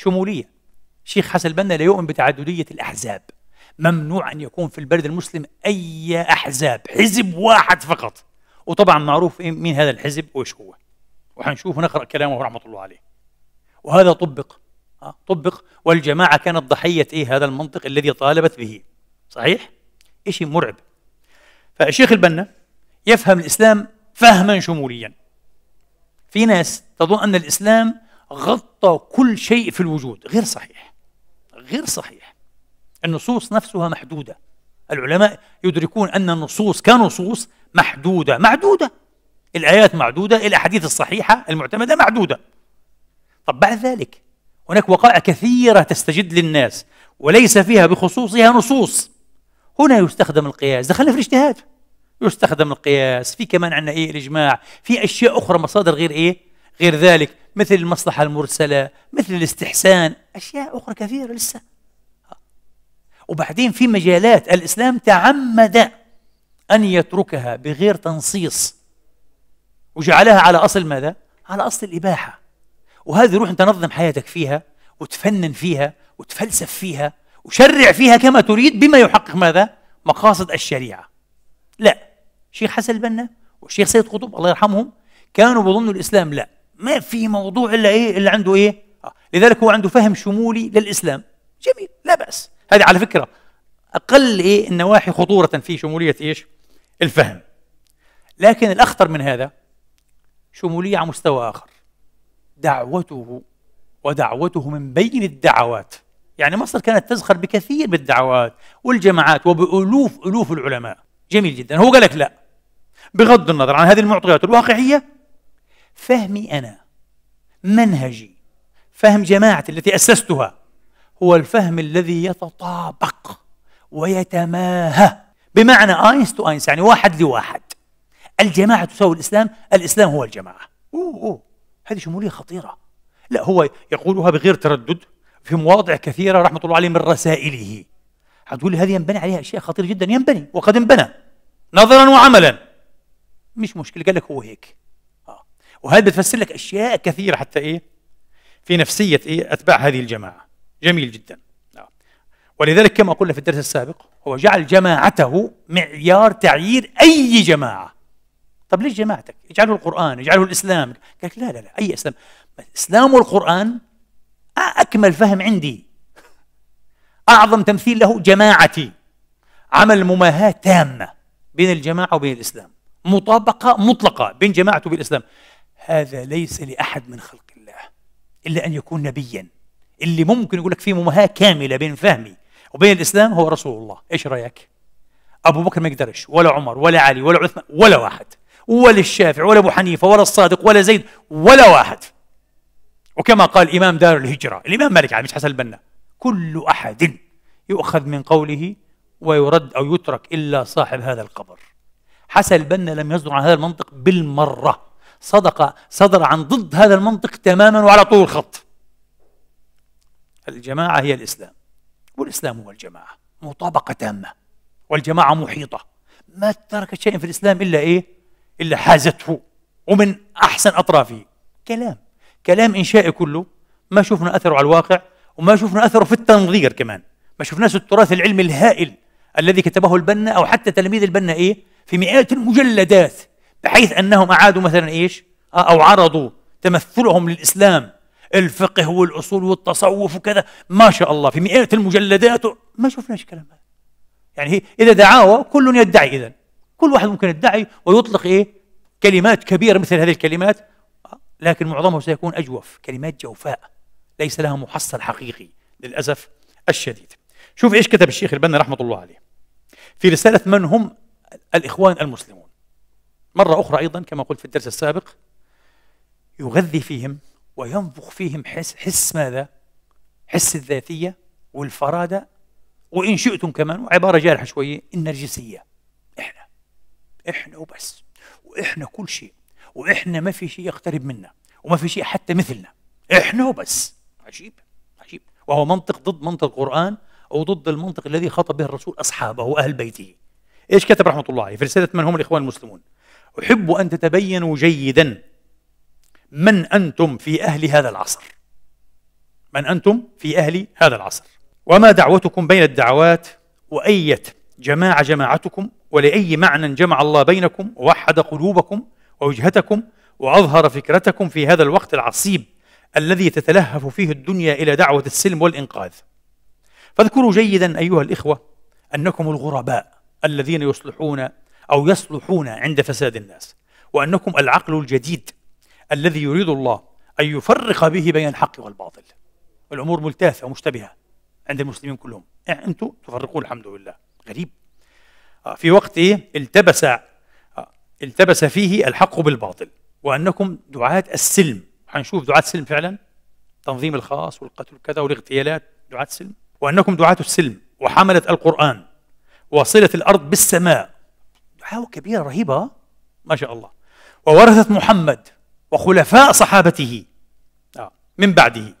شمولية شيخ حسن البنا لا يؤمن بتعددية الأحزاب ممنوع أن يكون في البلد المسلم أي أحزاب حزب واحد فقط وطبعا معروف مين هذا الحزب وإيش هو وحنشوف ونقرأ كلامه رحمة الله عليه وهذا طبق آه، طبق والجماعة كانت ضحية إيه هذا المنطق الذي طالبت به صحيح؟ شيء مرعب فالشيخ البنا يفهم الإسلام فهما شموليا في ناس تظن أن الإسلام غطى كل شيء في الوجود غير صحيح غير صحيح النصوص نفسها محدودة العلماء يدركون أن النصوص كنصوص محدودة معدودة الآيات معدودة الأحاديث الصحيحة المعتمدة معدودة طب بعد ذلك هناك وقائع كثيرة تستجد للناس وليس فيها بخصوصها نصوص هنا يستخدم القياس دخلنا في الاجتهاد يستخدم القياس في كمان عندنا ايه الاجماع في اشياء اخرى مصادر غير ايه غير ذلك مثل المصلحة المرسلة مثل الاستحسان أشياء أخرى كثيرة لسه وبعدين في مجالات الإسلام تعمد أن يتركها بغير تنصيص وجعلها على أصل ماذا؟ على أصل الإباحة وهذه روح أنت نظم حياتك فيها وتفنن فيها وتفلسف فيها وشرع فيها كما تريد بما يحقق ماذا؟ مقاصد الشريعة لا شيخ حسن البنا والشيخ سيد قطب الله يرحمهم كانوا بظنوا الإسلام لا ما في موضوع الا ايه اللي عنده ايه آه. لذلك هو عنده فهم شمولي للاسلام جميل لا باس هذه على فكره اقل ايه النواحي خطوره في شموليه ايش الفهم لكن الاخطر من هذا شموليه على مستوى اخر دعوته ودعوته من بين الدعوات يعني مصر كانت تزخر بكثير بالدعوات والجماعات وبالوف الوف العلماء جميل جدا هو قال لك لا بغض النظر عن هذه المعطيات الواقعيه فهمي أنا منهجي فهم جماعتي التي أسستها هو الفهم الذي يتطابق ويتماهى بمعنى اينس تو اينس يعني واحد لواحد الجماعه تساوي الاسلام الاسلام هو الجماعه اوه اوه هذه شموليه خطيره لا هو يقولها بغير تردد في مواضع كثيره رحمه الله عليه من رسائله حتقول هذه ينبني عليها اشياء خطيره جدا ينبني وقد انبنى نظرا وعملا مش مشكله قال لك هو هيك وهذا بفسر لك اشياء كثيره حتى ايه في نفسيه ايه اتباع هذه الجماعه جميل جدا نعم. ولذلك كما قلنا في الدرس السابق هو جعل جماعته معيار تعيير اي جماعه طب ليش جماعتك اجعله القران اجعله الاسلام قال لا لا لا اي اسلام الاسلام والقران اكمل فهم عندي اعظم تمثيل له جماعتي عمل مماهاه تامه بين الجماعه وبين الاسلام مطابقه مطلقه بين جماعته وبين الاسلام هذا ليس لأحد من خلق الله إلا أن يكون نبيا اللي ممكن يقول لك في مماهاة كاملة بين فهمي وبين الإسلام هو رسول الله إيش رأيك؟ أبو بكر ما يقدرش ولا عمر ولا علي ولا عثمان ولا واحد ولا الشافعي ولا أبو حنيفة ولا الصادق ولا زيد ولا واحد وكما قال إمام دار الهجرة الإمام مالك علي مش حسن البنا كل أحد يؤخذ من قوله ويرد أو يترك إلا صاحب هذا القبر حسن البنا لم يصدر عن هذا المنطق بالمرة صدق صدر عن ضد هذا المنطق تماما وعلى طول الخط الجماعة هي الإسلام والإسلام هو الجماعة مطابقة تامة والجماعة محيطة ما ترك شيء في الإسلام إلا إيه؟ إلا حازته ومن أحسن أطرافه كلام كلام إنشائي كله ما شفنا أثره على الواقع وما شفنا أثره في التنظير كمان ما شفناش التراث العلمي الهائل الذي كتبه البنا أو حتى تلاميذ البنا إيه؟ في مئات المجلدات بحيث انهم اعادوا مثلا ايش؟ آه، او عرضوا تمثلهم للاسلام الفقه والاصول والتصوف وكذا ما شاء الله في مئات المجلدات ما شفناش كلام هذا يعني هي اذا دعاوى كل يدعي اذا كل واحد ممكن يدعي ويطلق ايه؟ كلمات كبيره مثل هذه الكلمات لكن معظمه سيكون اجوف كلمات جوفاء ليس لها محصل حقيقي للاسف الشديد شوف ايش كتب الشيخ البنا رحمه الله عليه في رساله من هم الاخوان المسلمون مرة أخرى أيضا كما قلت في الدرس السابق يغذي فيهم وينفخ فيهم حس, حس ماذا؟ حس الذاتية والفرادة وإن شئتم كمان وعبارة جارحة شوية النرجسية إحنا إحنا وبس وإحنا كل شيء وإحنا ما في شيء يقترب منا وما في شيء حتى مثلنا إحنا وبس عجيب عجيب وهو منطق ضد منطق القرآن أو ضد المنطق الذي خطب به الرسول أصحابه وأهل بيته إيش كتب رحمة الله عليه في رسالة من هم الإخوان المسلمون احب ان تتبينوا جيدا من انتم في اهل هذا العصر من انتم في اهل هذا العصر وما دعوتكم بين الدعوات واية جماعه جماعتكم ولاي معنى جمع الله بينكم ووحد قلوبكم ووجهتكم واظهر فكرتكم في هذا الوقت العصيب الذي تتلهف فيه الدنيا الى دعوه السلم والانقاذ فاذكروا جيدا ايها الاخوه انكم الغرباء الذين يصلحون أو يصلحون عند فساد الناس وأنكم العقل الجديد الذي يريد الله أن يفرق به بين الحق والباطل الأمور ملتافة ومشتبهة عند المسلمين كلهم يعني أنتم تفرقون الحمد لله غريب آه، في وقت إيه؟ التبس آه، التبس فيه الحق بالباطل وأنكم دعاة السلم حنشوف دعاة السلم فعلا تنظيم الخاص والقتل كذا والاغتيالات دعاة السلم وأنكم دعاة السلم وحملة القرآن وصلة الأرض بالسماء دعاوى كبيرة رهيبة ما شاء الله وورثت محمد وخلفاء صحابته آه، من بعده